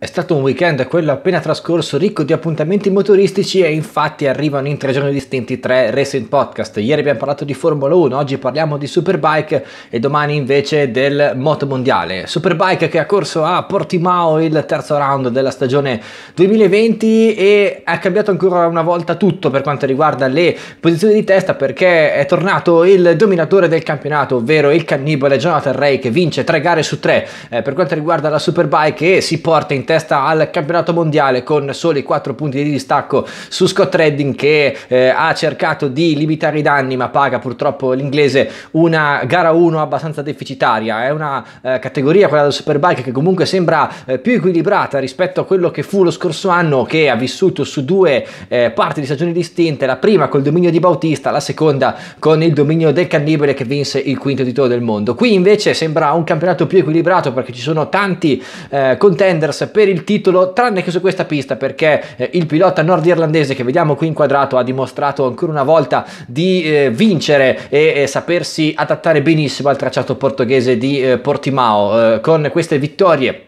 È stato un weekend, quello appena trascorso, ricco di appuntamenti motoristici e infatti arrivano in tre giorni distinti tre Racing Podcast. Ieri abbiamo parlato di Formula 1, oggi parliamo di Superbike e domani invece del Moto Mondiale. Superbike che ha corso a Portimao il terzo round della stagione 2020 e ha cambiato ancora una volta tutto per quanto riguarda le posizioni di testa perché è tornato il dominatore del campionato, ovvero il cannibale Jonathan Ray che vince tre gare su tre eh, per quanto riguarda la Superbike e si porta in testa al campionato mondiale con soli 4 punti di distacco su Scott Redding che eh, ha cercato di limitare i danni ma paga purtroppo l'inglese una gara 1 abbastanza deficitaria. È una eh, categoria quella del Superbike che comunque sembra eh, più equilibrata rispetto a quello che fu lo scorso anno che ha vissuto su due eh, parti di stagioni distinte, la prima col dominio di Bautista, la seconda con il dominio del Cannibale che vinse il quinto titolo del mondo. Qui invece sembra un campionato più equilibrato perché ci sono tanti eh, contenders per il titolo, tranne che su questa pista, perché eh, il pilota nordirlandese che vediamo qui inquadrato ha dimostrato ancora una volta di eh, vincere e, e, sapersi adattare benissimo al tracciato portoghese di eh, Portimao. Eh, con queste vittorie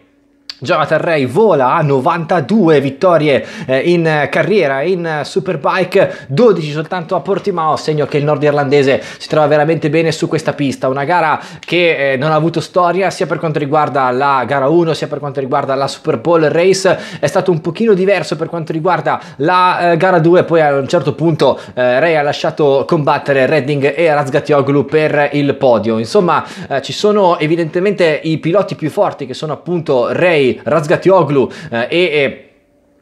Jonathan Ray vola a 92 vittorie eh, in carriera in Superbike, 12 soltanto a Portimao, segno che il nord irlandese si trova veramente bene su questa pista, una gara che eh, non ha avuto storia sia per quanto riguarda la gara 1 sia per quanto riguarda la Super Bowl Race, è stato un pochino diverso per quanto riguarda la eh, gara 2, poi a un certo punto Ray ha lasciato combattere Redding e Razgatioglu per il podio, insomma ci sono evidentemente i piloti più forti che sono appunto Ray di Razgatioglu eh, e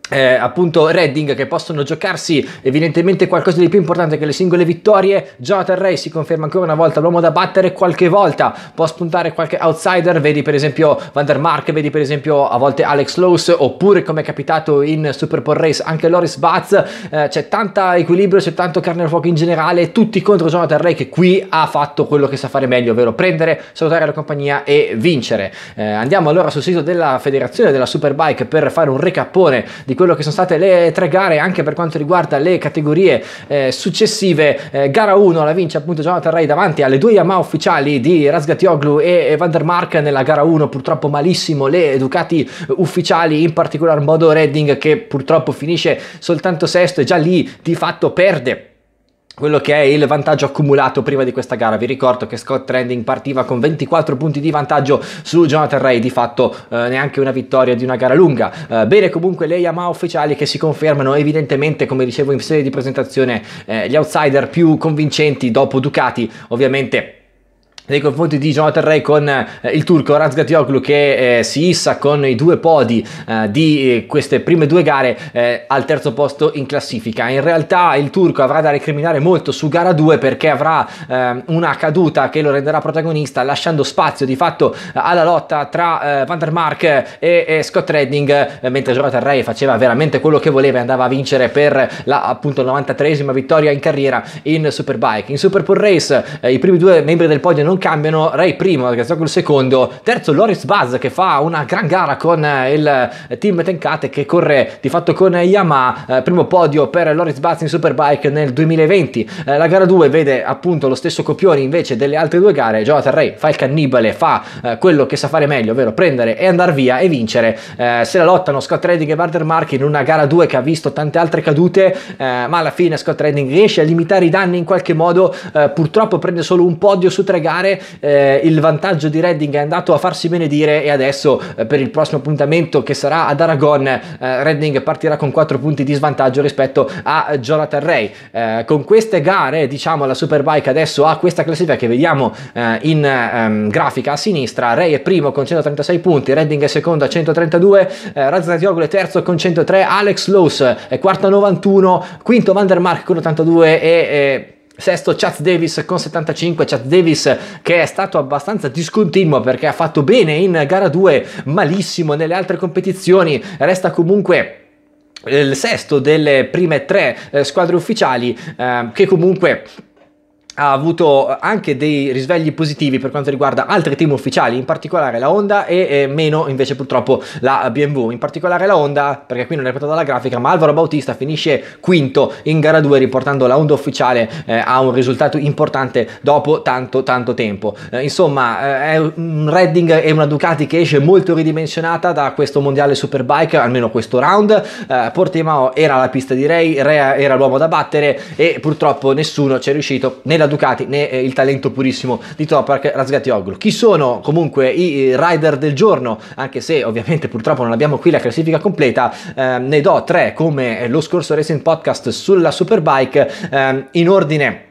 eh, appunto Redding che possono giocarsi evidentemente qualcosa di più importante che le singole vittorie Jonathan Ray si conferma ancora una volta l'uomo da battere qualche volta può spuntare qualche outsider vedi per esempio Van der Mark vedi per esempio a volte Alex Lowe's oppure come è capitato in Super Bowl Race anche Loris Batz eh, c'è tanta equilibrio c'è tanto carne al fuoco in generale tutti contro Jonathan Ray che qui ha fatto quello che sa fare meglio ovvero prendere salutare la compagnia e vincere eh, andiamo allora sul sito della federazione della Superbike per fare un recapone di quello che sono state le tre gare anche per quanto riguarda le categorie eh, successive. Eh, gara 1 la vince appunto Jonathan Ray davanti alle due Yamaha ufficiali di Razgatioglu e Van der Mark nella gara 1 purtroppo malissimo le Ducati ufficiali in particolar modo Redding che purtroppo finisce soltanto sesto e già lì di fatto perde quello che è il vantaggio accumulato prima di questa gara. Vi ricordo che Scott Trending partiva con 24 punti di vantaggio su Jonathan Ray, di fatto eh, neanche una vittoria di una gara lunga. Eh, bene comunque le Yamaha ufficiali che si confermano evidentemente, come dicevo in serie di presentazione, eh, gli outsider più convincenti dopo Ducati, ovviamente nei confronti di Jonathan Ray con eh, il turco Raz Razgatioglu che eh, si issa con i due podi eh, di eh, queste prime due gare eh, al terzo posto in classifica. In realtà il turco avrà da recriminare molto su gara 2 perché avrà ehm, una caduta che lo renderà protagonista lasciando spazio di fatto alla lotta tra eh, Van der Mark e, e Scott Redding mentre Jonathan Ray faceva veramente quello che voleva e andava a vincere per la appunto 93esima vittoria in carriera in Superbike. In Superpool Bowl Race i primi due membri del podio non cambiano Ray primo che sta col secondo terzo Loris Buzz che fa una gran gara con eh, il eh, team Tenkate che corre di fatto con Yamaha eh, primo podio per Loris Buzz in Superbike nel 2020 eh, la gara 2 vede appunto lo stesso copione invece delle altre due gare Jonathan Ray fa il cannibale fa eh, quello che sa fare meglio ovvero prendere e andare via e vincere eh, se la lottano Scott Redding e Warder Mark in una gara 2 che ha visto tante altre cadute ma alla fine Scott Redding riesce a limitare i danni in qualche modo purtroppo prende solo un podio su tre gare giocare, eh, il vantaggio di Redding è andato a farsi benedire e adesso eh, per il prossimo appuntamento che sarà ad Aragon eh, Redding partirà con 4 punti di svantaggio rispetto a Jonathan Ray. Eh, con queste gare diciamo la Superbike adesso ha questa classifica che vediamo eh, in ehm, grafica a sinistra, Ray è primo con 136 punti, Redding è secondo a 132, eh, Razzatioglu è terzo con 103, Alex Lowe è quarto a 91, quinto Vandermark con 82 e... e eh, Sesto Chaz Davis con 75, Chaz Davis che è stato abbastanza discontinuo perché ha fatto bene in gara 2, malissimo nelle altre competizioni, resta comunque eh, il sesto delle prime tre eh, squadre ufficiali eh, che comunque ha avuto anche dei risvegli positivi per quanto riguarda altri team ufficiali, in particolare la Honda e eh, meno invece purtroppo la BMW, in particolare la Honda, perché qui non è portata la grafica, ma Alvaro Bautista finisce quinto in gara 2 riportando la Honda ufficiale eh, a un risultato importante dopo tanto tanto tempo. Eh, insomma, eh, è un Redding e una Ducati che esce molto ridimensionata da questo mondiale Superbike, almeno questo round. Eh, Portimao era la pista di Ray, Rea era l'uomo da battere e purtroppo nessuno ci è riuscito nella Ducati né eh, il talento purissimo di Toprak Razgatioglu. Chi sono comunque i rider del giorno? Anche se ovviamente purtroppo non abbiamo qui la classifica completa, eh, ne do tre come lo scorso Racing Podcast sulla Superbike eh, in ordine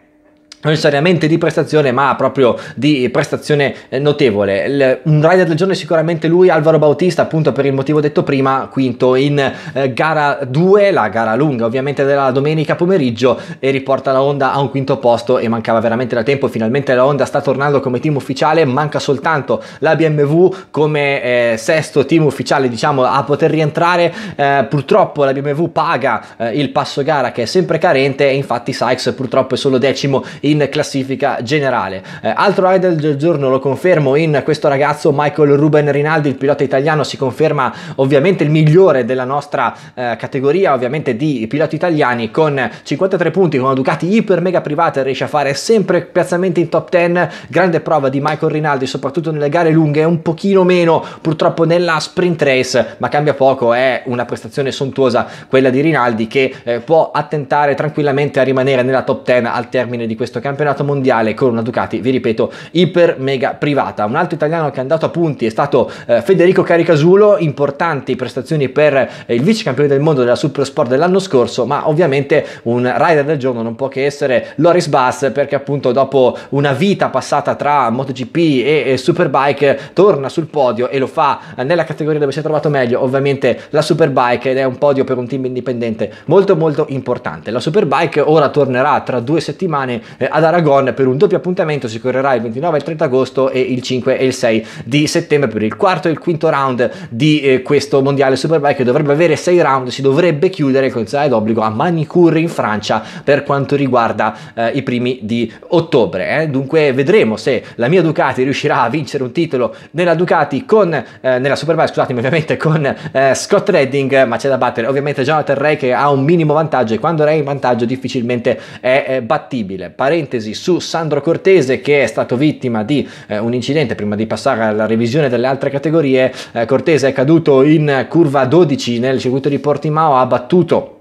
non necessariamente di prestazione, ma proprio di prestazione eh, notevole. Il, un rider del giorno è sicuramente lui, Alvaro Bautista, appunto per il motivo detto prima, quinto in eh, gara 2, la gara lunga ovviamente della domenica pomeriggio e riporta la Honda a un quinto posto e mancava veramente da tempo, finalmente la Honda sta tornando come team ufficiale, manca soltanto la BMW come eh, sesto team ufficiale, diciamo, a poter rientrare. Eh, purtroppo la BMW paga eh, il passo gara che è sempre carente e infatti Sykes purtroppo è solo decimo in in classifica generale. Eh, altro idol del giorno lo confermo in questo ragazzo Michael Ruben Rinaldi, il pilota italiano, si conferma ovviamente il migliore della nostra eh, categoria, ovviamente di piloti italiani, con 53 punti, con una Ducati iper mega privata, riesce a fare sempre piazzamenti in top 10, grande prova di Michael Rinaldi, soprattutto nelle gare lunghe, un pochino meno purtroppo nella sprint race, ma cambia poco, è una prestazione sontuosa quella di Rinaldi che eh, può attentare tranquillamente a rimanere nella top 10 al termine di questo questo campionato mondiale con una Ducati, vi ripeto, iper mega privata. Un altro italiano che è andato a punti è stato eh, Federico Caricasulo, importanti prestazioni per eh, il vice campione del mondo della Supersport dell'anno scorso, ma ovviamente un rider del giorno non può che essere Loris Bass perché appunto dopo una vita passata tra MotoGP e, e Superbike torna sul podio e lo fa nella categoria dove si è trovato meglio, ovviamente la Superbike ed è un podio per un team indipendente molto molto importante. La Superbike ora tornerà tra due settimane eh, eh, ad Aragon per un doppio appuntamento si correrà il 29 e il 30 agosto e il 5 e il 6 di settembre per il quarto e il quinto round di eh, questo mondiale Superbike che dovrebbe avere 6 round si dovrebbe chiudere con sale d'obbligo a Manicure in Francia per quanto riguarda eh, i primi di ottobre eh. dunque vedremo se la mia Ducati riuscirà a vincere un titolo nella Ducati con eh, nella Superbike scusatemi ovviamente con eh, Scott Redding ma c'è da battere ovviamente Jonathan Ray che ha un minimo vantaggio e quando Ray è in vantaggio difficilmente è battibile Pare parentesi su Sandro Cortese che è stato vittima di eh, un incidente prima di passare alla revisione delle altre categorie. Eh, Cortese è caduto in curva 12 nel circuito di Portimao, ha battuto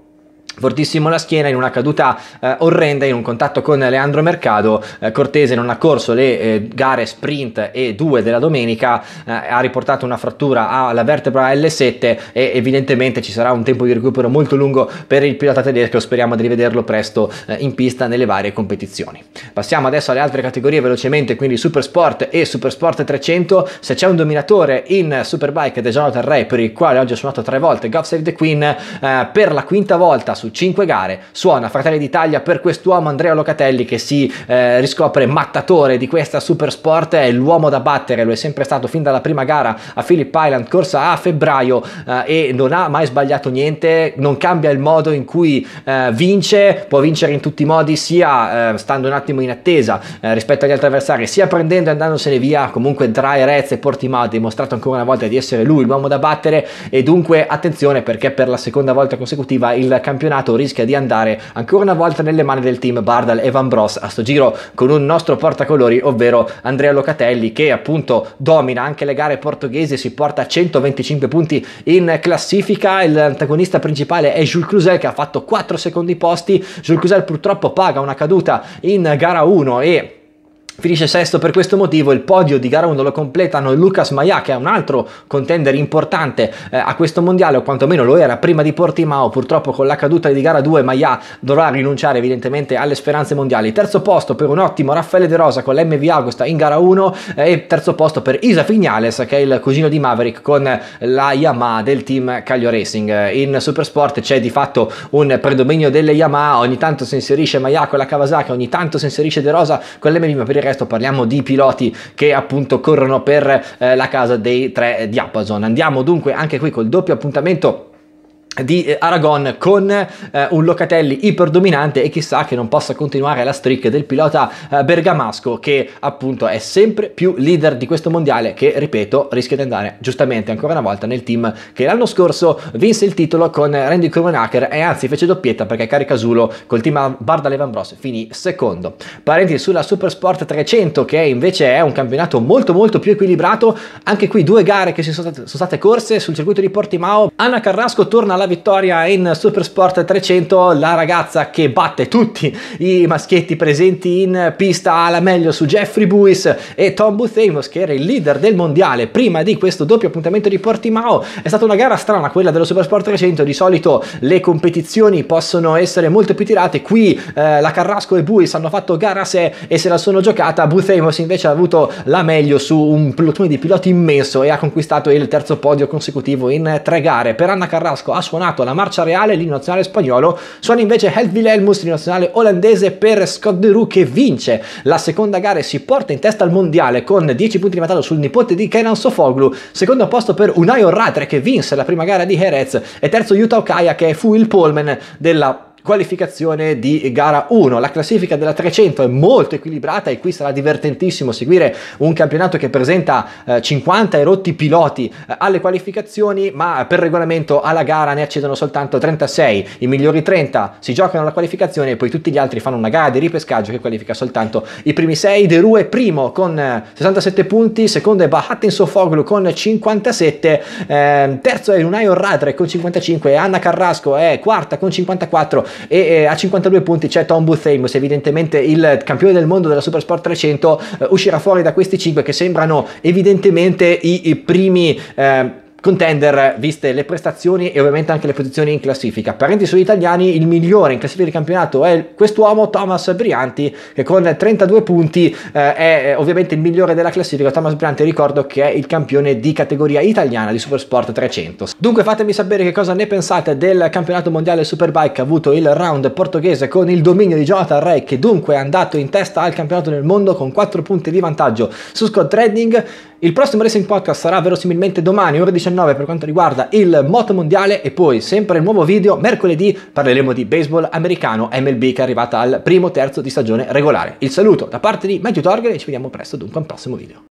fortissimo la schiena in una caduta eh, orrenda in un contatto con Leandro Mercado eh, Cortese non ha corso le eh, gare sprint e due della domenica eh, ha riportato una frattura alla vertebra L7 e evidentemente ci sarà un tempo di recupero molto lungo per il pilota tedesco speriamo di rivederlo presto eh, in pista nelle varie competizioni passiamo adesso alle altre categorie velocemente quindi Super Sport e Super Sport 300 se c'è un dominatore in Superbike ed Jonathan Ray per il quale oggi ho suonato tre volte God Save the Queen eh, per la quinta volta su su 5 gare suona Fratelli d'Italia per quest'uomo Andrea Locatelli che si eh, riscopre mattatore di questa super sport, è l'uomo da battere, lo è sempre stato fin dalla prima gara a Philip Island, corsa a febbraio eh, e non ha mai sbagliato niente, non cambia il modo in cui eh, vince, può vincere in tutti i modi sia eh, stando un attimo in attesa eh, rispetto agli altri avversari, sia prendendo e andandosene via, comunque Dry Rez e Portimao ha dimostrato ancora una volta di essere lui l'uomo da battere e dunque attenzione perché per la seconda volta consecutiva il campionato campionato rischia di andare ancora una volta nelle mani del team Bardal e Van Bros a sto giro con un nostro portacolori, ovvero Andrea Locatelli, che appunto domina anche le gare portoghesi, si porta a 125 punti in classifica. L'antagonista principale è Jules Cruzel che ha fatto 4 secondi posti. Jules Cruzel purtroppo paga una caduta in gara 1 e Finisce sesto per questo motivo, il podio di gara 1 lo completano Lucas Maia che è un altro contender importante eh, a questo mondiale o quantomeno lo era prima di Portimao, purtroppo con la caduta di gara 2 Maia dovrà rinunciare evidentemente alle speranze mondiali. Terzo posto per un ottimo Raffaele De Rosa con l'MV Agosta in gara 1 eh, e terzo posto per Isa Fignales che è il cugino di Maverick con la Yamaha del team Caglio Racing. In Supersport c'è di fatto un predominio delle Yamaha, ogni tanto si inserisce Maia con la Kawasaki, ogni tanto si inserisce De Rosa con l'MV, ma per il resto parliamo di piloti che appunto corrono per eh, la casa dei tre di Appazon. Andiamo dunque anche qui col doppio appuntamento di eh, Aragon con eh, un Locatelli iperdominante e chissà che non possa continuare la streak del pilota eh, bergamasco che appunto è sempre più leader di questo mondiale che ripeto rischia di andare giustamente ancora una volta nel team che l'anno scorso vinse il titolo con Randy Krumenacher e anzi fece doppietta perché Caricasulo col team Barda Levan Bros finì secondo. Parenti sulla Supersport 300 che invece è un campionato molto molto più equilibrato anche qui due gare che sono sono state corse sul circuito di Portimao Anna Carrasco torna alla vittoria in Supersport 300, la ragazza che batte tutti i maschietti presenti in pista alla meglio su Jeffrey Buis e Tom Buthamus che era il leader del mondiale prima di questo doppio appuntamento di Portimao. È stata una gara strana quella dello Supersport 300, di solito le competizioni possono essere molto più tirate, qui eh, la Carrasco e Buis hanno fatto gara a sé e se la sono giocata, Buthamus invece ha avuto la meglio su un plotone di piloti immenso e ha conquistato il terzo podio consecutivo in tre gare. Per Anna Carrasco ha suonato suonato la marcia reale, l'inno nazionale spagnolo, suona invece Held Wilhelmus, l'inno nazionale olandese per Scott De Roux che vince la seconda gara e si porta in testa al mondiale con 10 punti di vantaggio sul nipote di Kenan Sofoglu, secondo posto per Unai Orratre che vinse la prima gara di Jerez e terzo Utah Kaya che fu il polmen della qualificazione di gara 1. La classifica della 300 è molto equilibrata e qui sarà divertentissimo seguire un campionato che presenta eh, 50 erotti piloti eh, alle qualificazioni, ma per regolamento alla gara ne accedono soltanto 36. I migliori 30 si giocano la qualificazione e poi tutti gli altri fanno una gara di ripescaggio che qualifica soltanto i primi 6. De Rue primo con eh, 67 punti, secondo è Bahattin Sofoglu con 57, ehm, terzo è Unai Orradre con 55, Anna Carrasco è quarta con 54 e eh, a 52 punti c'è Tom Buthamus, evidentemente il campione del mondo della Supersport 300 eh, uscirà fuori da questi 5 che sembrano evidentemente i, i primi... Eh, contender viste le prestazioni e ovviamente anche le posizioni in classifica. Parenti sugli italiani, il migliore in classifica di campionato è quest'uomo Thomas Brianti che con 32 punti eh, è eh, ovviamente il migliore della classifica. Thomas Brianti ricordo che è il campione di categoria italiana di Supersport 300. Dunque fatemi sapere che cosa ne pensate del campionato mondiale Superbike avuto il round portoghese con il dominio di Jonathan Ray che dunque è andato in testa al campionato del mondo con 4 punti di vantaggio su Scott Redding. Il prossimo Racing Podcast sarà verosimilmente domani ore 19 2019 per quanto riguarda il moto mondiale e poi sempre il nuovo video mercoledì parleremo di baseball americano MLB che è arrivata al primo terzo di stagione regolare. Il saluto da parte di Matthew Torgher e ci vediamo presto dunque al prossimo video.